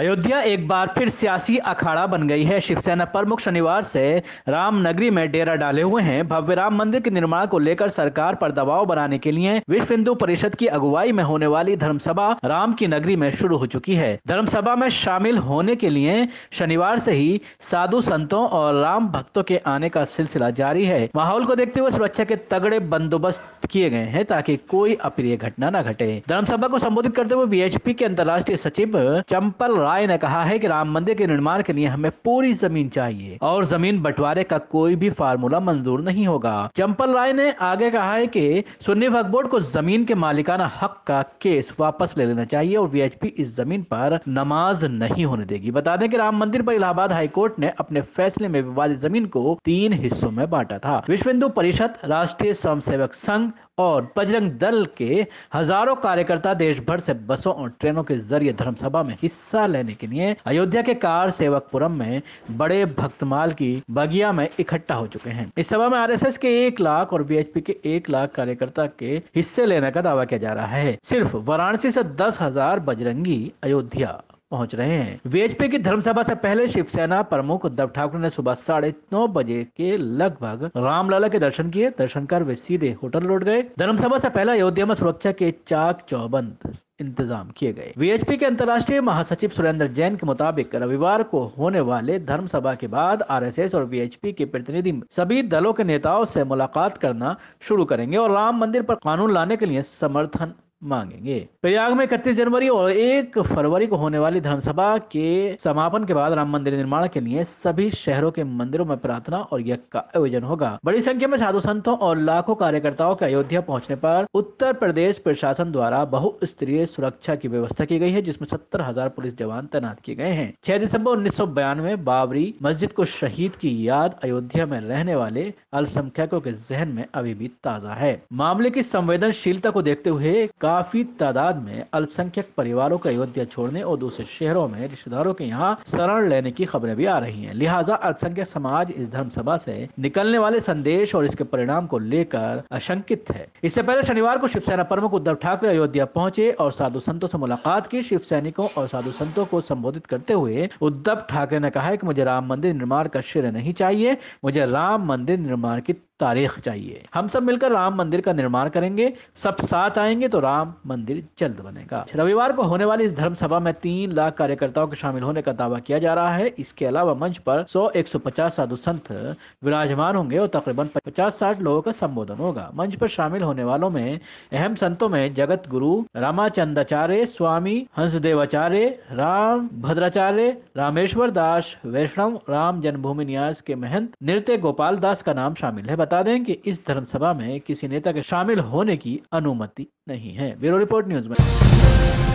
अयोध्या एक बार फिर सियासी अखाड़ा बन गई है शिवसेना प्रमुख शनिवार से रामनगरी में डेरा डाले हुए हैं भव्य राम मंदिर के निर्माण को लेकर सरकार पर दबाव बनाने के लिए विश्व हिंदू परिषद की अगुवाई में होने वाली धर्मसभा राम की नगरी में शुरू हो चुकी है धर्मसभा में शामिल होने के लिए शनिवार से ही साधु संतों और राम भक्तों के आने का सिलसिला जारी है माहौल को देखते हुए सुरक्षा के तगड़े बंदोबस्त किए गए हैं ताकि कोई अप्रिय घटना न घटे धर्मसभा को संबोधित करते हुए बीएचपी के अंतर्राष्ट्रीय सचिव चंपल राय ने कहा है कि राम मंदिर के निर्माण के लिए हमें पूरी जमीन चाहिए और जमीन बंटवारे का कोई भी फार्मूला मंजूर नहीं होगा चंपल राय ने आगे कहा है कि सुन्नी वक्फ बोर्ड को जमीन के मालिकाना हक का केस वापस ले लेना चाहिए और वी इस जमीन पर नमाज नहीं होने देगी बता दें कि राम मंदिर पर इलाहाबाद हाईकोर्ट ने अपने फैसले में विवादित जमीन को तीन हिस्सों में बांटा था विश्व हिंदू परिषद राष्ट्रीय स्वयं सेवक संघ और बजरंग दल के हजारों कार्यकर्ता देश भर से बसों और ट्रेनों के जरिए धर्मसभा में हिस्सा लेने के लिए अयोध्या के कार सेवकपुरम में बड़े भक्तमाल की बगिया में इकट्ठा हो चुके हैं इस सभा में आरएसएस के एक लाख और बीएचपी के एक लाख कार्यकर्ता के हिस्से लेने का दावा किया जा रहा है सिर्फ वाराणसी से दस हजार बजरंगी अयोध्या पहुंच रहे हैं वीएचपी की धर्मसभा से पहले शिवसेना प्रमुख उद्धव ठाकुर ने सुबह साढ़े नौ बजे के लगभग रामलला के दर्शन किए दर्शन कर वे सीधे होटल लौट गए धर्मसभा से पहले अयोध्या में सुरक्षा के चाक चौबंद इंतजाम किए गए वीएचपी के अंतर्राष्ट्रीय महासचिव सुरेंद्र जैन के मुताबिक रविवार को होने वाले धर्म सभा के बाद आरएसएस और वीएचपी के प्रतिनिधि सभी दलों के नेताओं से मुलाकात करना शुरू करेंगे और राम मंदिर पर कानून लाने के लिए समर्थन मांगेंगे प्रयाग में इकतीस जनवरी और एक फरवरी को होने वाली धर्मसभा के समापन के बाद राम मंदिर निर्माण के लिए सभी शहरों के मंदिरों में प्रार्थना और यज्ञ का आयोजन होगा बड़ी संख्या में साधु संतों और लाखों कार्यकर्ताओं के अयोध्या पहुंचने पर उत्तर प्रदेश प्रशासन द्वारा बहुस्तरीय सुरक्षा की व्यवस्था की गई है जिसमें सत्तर हजार पुलिस जवान तैनात किए गए हैं छह दिसंबर उन्नीस बाबरी मस्जिद को शहीद की याद अयोध्या में रहने वाले अल्पसंख्यकों के जहन में अभी भी ताजा है मामले की संवेदनशीलता को देखते हुए काफी तादाद में अल्पसंख्यक परिवारों को अयोध्या छोड़ने और दूसरे शहरों में रिश्तेदारों के यहाँ शरण लेने की खबरें भी आ रही है लिहाजा अल्पसंख्यक समाज इस धर्म सभा से निकलने वाले संदेश और इसके परिणाम को लेकर आशंकित है इससे पहले शनिवार को शिवसेना प्रमुख उद्धव ठाकरे अयोध्या पहुंचे और साधु संतों से मुलाकात की शिव सैनिकों और साधु संतों को संबोधित करते हुए उद्धव ठाकरे ने कहा की मुझे राम मंदिर निर्माण का श्रेय नहीं चाहिए मुझे राम मंदिर निर्माण की तारीख चाहिए हम सब मिलकर राम मंदिर का निर्माण करेंगे सब साथ आएंगे तो राम मंदिर जल्द बनेगा अच्छा, रविवार को होने वाली इस धर्म सभा में तीन लाख कार्यकर्ताओं के शामिल होने का दावा किया जा रहा है इसके अलावा मंच पर 100-150 साधु संत विराजमान होंगे और तकरीबन पचास साठ लोगों का संबोधन होगा मंच पर शामिल होने वालों में अहम संतों में जगत गुरु रामाचंदाचार्य स्वामी हंसदेवाचार्य राम भद्राचार्य रामेश्वर दास वैष्णव राम जन्मभूमि न्यास के महंत नृत्य गोपाल दास का नाम शामिल है बता दें कि इस धर्मसभा में किसी नेता के शामिल होने की अनुमति नहीं है ब्यूरो रिपोर्ट न्यूज में